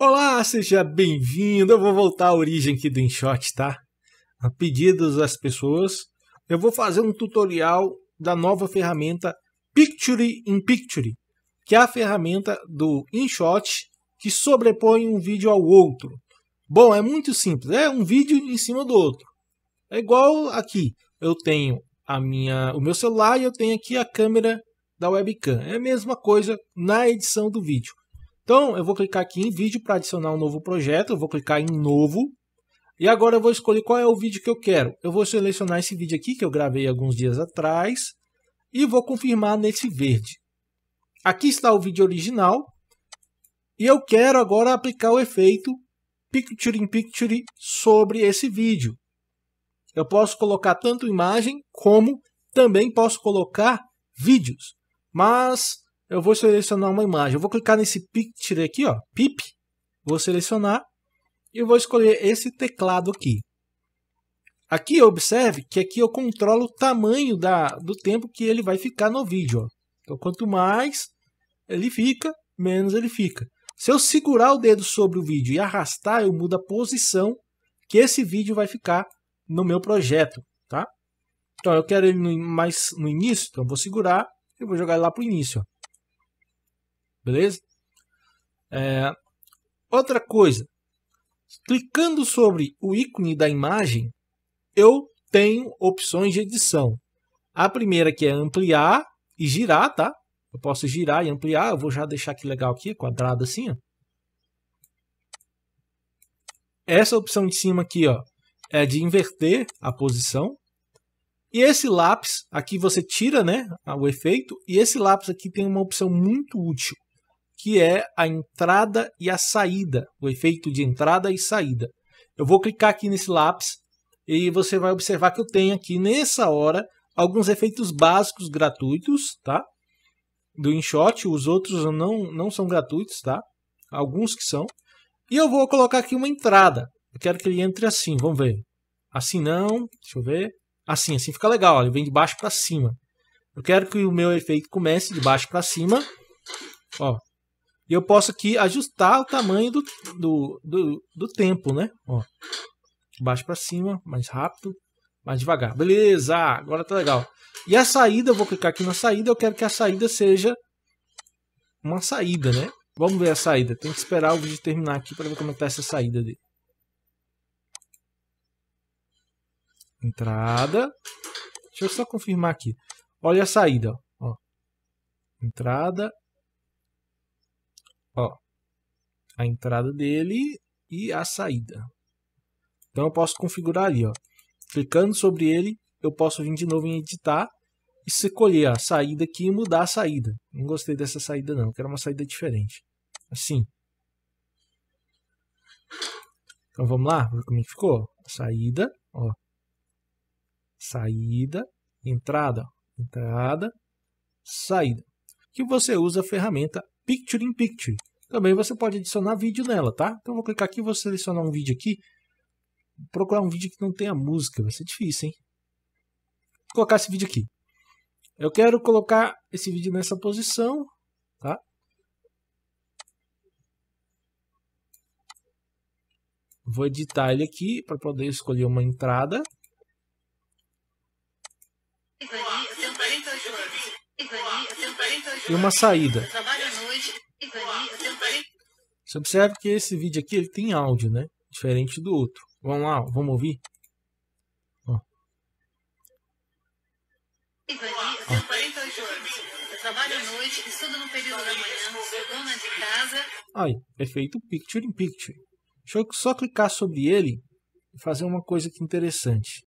Olá, seja bem-vindo. Eu vou voltar à origem aqui do InShot, tá? A pedidos das pessoas, eu vou fazer um tutorial da nova ferramenta Picture in Picture, que é a ferramenta do InShot que sobrepõe um vídeo ao outro. Bom, é muito simples, é um vídeo em cima do outro. É igual aqui, eu tenho a minha, o meu celular e eu tenho aqui a câmera da webcam. É a mesma coisa na edição do vídeo. Então, eu vou clicar aqui em vídeo para adicionar um novo projeto, eu vou clicar em novo. E agora eu vou escolher qual é o vídeo que eu quero. Eu vou selecionar esse vídeo aqui que eu gravei alguns dias atrás e vou confirmar nesse verde. Aqui está o vídeo original e eu quero agora aplicar o efeito Picture in Picture sobre esse vídeo. Eu posso colocar tanto imagem como também posso colocar vídeos. Mas eu vou selecionar uma imagem. Eu vou clicar nesse picture aqui, ó, pip. Vou selecionar e vou escolher esse teclado aqui. Aqui observe que aqui eu controlo o tamanho da, do tempo que ele vai ficar no vídeo. Ó. Então quanto mais ele fica, menos ele fica. Se eu segurar o dedo sobre o vídeo e arrastar, eu mudo a posição que esse vídeo vai ficar no meu projeto. Tá? Então eu quero ele no, mais no início, então vou segurar e vou jogar lá para o início. Ó beleza? É, outra coisa, clicando sobre o ícone da imagem, eu tenho opções de edição. A primeira que é ampliar e girar, tá? Eu posso girar e ampliar, eu vou já deixar aqui legal aqui, quadrado assim, ó. Essa opção de cima aqui, ó, é de inverter a posição. E esse lápis, aqui você tira, né, o efeito, e esse lápis aqui tem uma opção muito útil, que é a entrada e a saída, o efeito de entrada e saída. Eu vou clicar aqui nesse lápis e você vai observar que eu tenho aqui nessa hora alguns efeitos básicos gratuitos, tá? Do InShot, os outros não, não são gratuitos, tá? Alguns que são. E eu vou colocar aqui uma entrada. Eu quero que ele entre assim, vamos ver. Assim não, deixa eu ver. Assim, assim fica legal, ó, ele vem de baixo para cima. Eu quero que o meu efeito comece de baixo para cima. Ó, e eu posso aqui ajustar o tamanho do, do, do, do tempo, né? Ó, de baixo para cima, mais rápido, mais devagar. Beleza, agora tá legal. E a saída, eu vou clicar aqui na saída, eu quero que a saída seja uma saída, né? Vamos ver a saída. Tem que esperar o vídeo terminar aqui para ver como é tá essa saída dele. Entrada. Deixa eu só confirmar aqui. Olha a saída, ó. Entrada, Ó, a entrada dele e a saída. Então eu posso configurar ali, ó. Clicando sobre ele, eu posso vir de novo em editar e escolher a saída aqui e mudar a saída. Não gostei dessa saída não, quero uma saída diferente. Assim. Então vamos lá, ver como é ficou. Saída, ó. Saída, entrada, entrada, saída. Que você usa a ferramenta Picture in Picture. Também você pode adicionar vídeo nela, tá? Então eu vou clicar aqui, vou selecionar um vídeo aqui. Vou procurar um vídeo que não tenha música, vai ser difícil, hein? Vou colocar esse vídeo aqui. Eu quero colocar esse vídeo nessa posição, tá? Vou editar ele aqui para poder escolher uma entrada. E uma saída. Você observa que esse vídeo aqui ele tem áudio, né? Diferente do outro. Vamos lá, vamos ouvir? Ó. é feito Aí, picture in picture. Deixa eu só clicar sobre ele e fazer uma coisa aqui é interessante.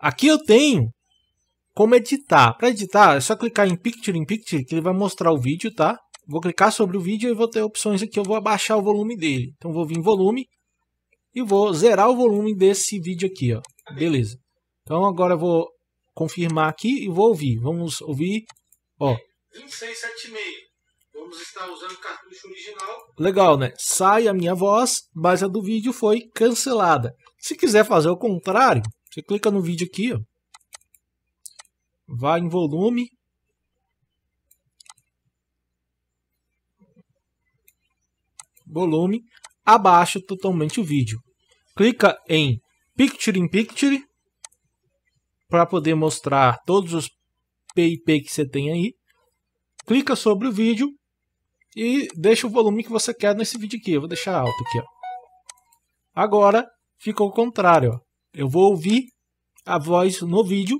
Aqui eu tenho como editar. Para editar, é só clicar em Picture in Picture que ele vai mostrar o vídeo, tá? Vou clicar sobre o vídeo e vou ter opções aqui. Eu vou abaixar o volume dele. Então vou vir em volume e vou zerar o volume desse vídeo aqui, ó. Beleza. Então agora eu vou confirmar aqui e vou ouvir. Vamos ouvir, ó. Vamos estar usando o cartucho original. Legal, né? Sai a minha voz, mas a do vídeo foi cancelada. Se quiser fazer o contrário, você clica no vídeo aqui, ó, vai em volume. Volume, abaixa totalmente o vídeo. Clica em Picture in Picture para poder mostrar todos os PIP que você tem aí. Clica sobre o vídeo e deixa o volume que você quer nesse vídeo aqui. Eu vou deixar alto aqui. Ó. Agora ficou o contrário. Ó. Eu vou ouvir a voz no vídeo.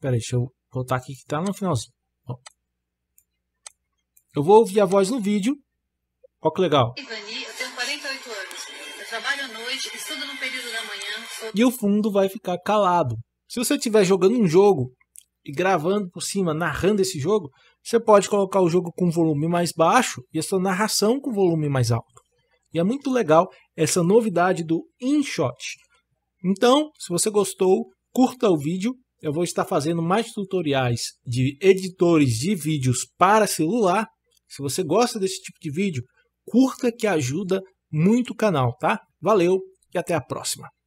Pera aí, deixa eu voltar aqui que está no finalzinho. Eu vou ouvir a voz no vídeo. Olha que legal. Ivani, eu tenho 48 anos. Eu trabalho à noite, estudo no período da manhã. Sou... E o fundo vai ficar calado. Se você estiver jogando um jogo e gravando por cima, narrando esse jogo, você pode colocar o jogo com volume mais baixo e a sua narração com volume mais alto. E é muito legal essa novidade do InShot. Então, se você gostou, curta o vídeo. Eu vou estar fazendo mais tutoriais de editores de vídeos para celular. Se você gosta desse tipo de vídeo, curta que ajuda muito o canal, tá? Valeu e até a próxima.